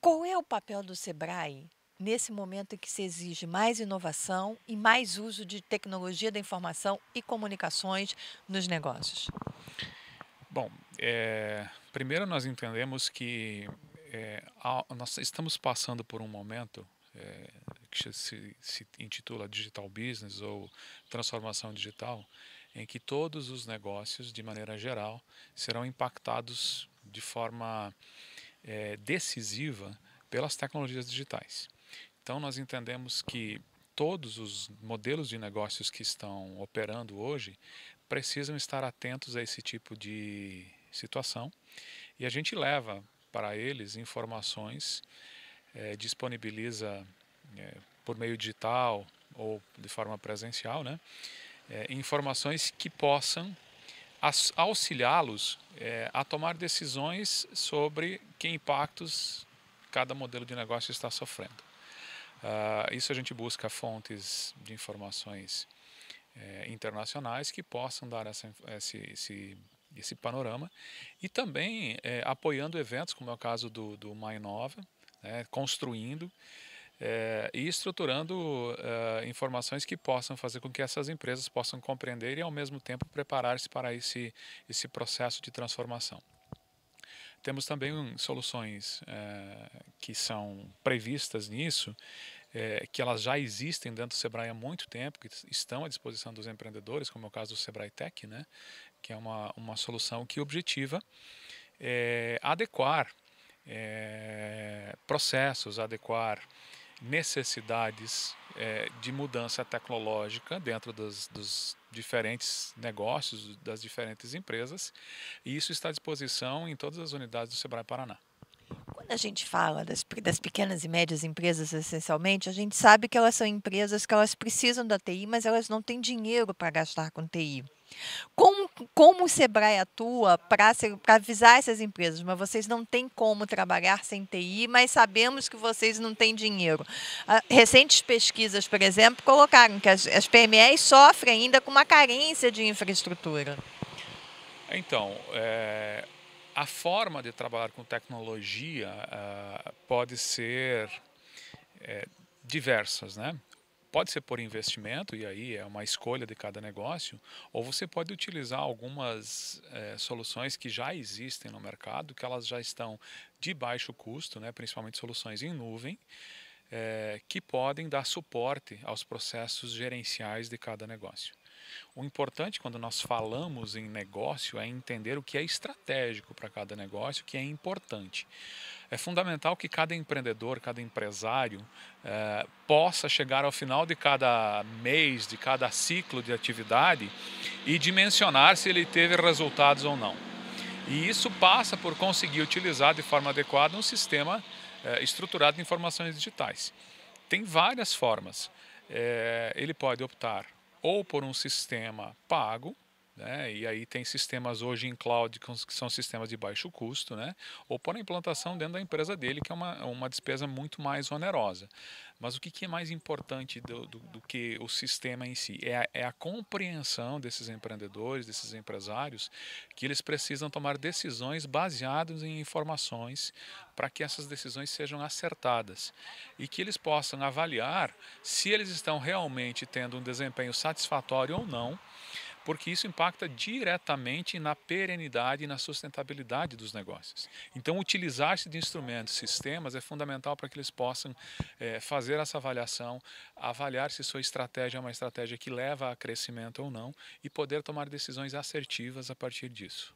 Qual é o papel do SEBRAE nesse momento em que se exige mais inovação e mais uso de tecnologia da informação e comunicações nos negócios? Bom, é, primeiro nós entendemos que é, a, nós estamos passando por um momento é, que se, se intitula Digital Business ou Transformação Digital, em que todos os negócios, de maneira geral, serão impactados de forma é, decisiva pelas tecnologias digitais. Então, nós entendemos que todos os modelos de negócios que estão operando hoje precisam estar atentos a esse tipo de situação e a gente leva para eles informações, é, disponibiliza é, por meio digital ou de forma presencial, né? É, informações que possam auxiliá-los é, a tomar decisões sobre que impactos cada modelo de negócio está sofrendo. Uh, isso a gente busca fontes de informações é, internacionais que possam dar essa, esse, esse, esse, panorama e também é, apoiando eventos, como é o caso do, do Mainova, né, construindo é, e estruturando é, informações que possam fazer com que essas empresas possam compreender e, ao mesmo tempo, preparar-se para esse, esse processo de transformação. Temos também hum, soluções é, que são previstas nisso, que elas já existem dentro do Sebrae há muito tempo, que estão à disposição dos empreendedores, como é o caso do Sebrae Tech, né, que é uma, uma solução que objetiva adequar processos, adequar necessidades é, de mudança tecnológica dentro dos, dos, diferentes negócios, das diferentes empresas, e isso está à disposição em todas as unidades do Sebrae Paraná. Quando a gente fala das, das pequenas e médias empresas, essencialmente, a gente sabe que elas são empresas que elas precisam da TI, mas elas não têm dinheiro para gastar com TI. Como como o Sebrae atua para avisar essas empresas, mas vocês não têm como trabalhar sem TI, mas sabemos que vocês não têm dinheiro. Ah, recentes pesquisas, por exemplo, colocaram que as, as PMEs sofrem ainda com uma carência de infraestrutura. Então, é, a forma de trabalhar com tecnologia ah, pode ser é, diversas, né? Pode ser por investimento, e aí é uma escolha de cada negócio, ou você pode utilizar algumas é, soluções que já existem no mercado, que elas já estão de baixo custo, né, principalmente soluções em nuvem, é, que podem dar suporte aos processos gerenciais de cada negócio. O importante quando nós falamos em negócio é entender o que é estratégico para cada negócio, o que é importante. É fundamental que cada empreendedor, cada empresário eh, possa chegar ao final de cada mês, de cada ciclo de atividade e dimensionar se ele teve resultados ou não. E isso passa por conseguir utilizar de forma adequada um sistema eh, estruturado de informações digitais. Tem várias formas. Eh, ele pode optar ou por um sistema pago né? E aí tem sistemas hoje em cloud que são sistemas de baixo custo, né? ou por implantação dentro da empresa dele, que é uma, uma despesa muito mais onerosa. Mas o que, que é mais importante do, do, do, que o sistema em si? É a, é a compreensão desses empreendedores, desses empresários, que eles precisam tomar decisões baseadas em informações para que essas decisões sejam acertadas e que eles possam avaliar se eles estão realmente tendo um desempenho satisfatório ou não porque isso impacta diretamente na perenidade e na sustentabilidade dos negócios. Então, utilizar-se de instrumentos, sistemas, é fundamental para que eles possam é, fazer essa avaliação, avaliar se sua estratégia é uma estratégia que leva a crescimento ou não e poder tomar decisões assertivas a partir disso.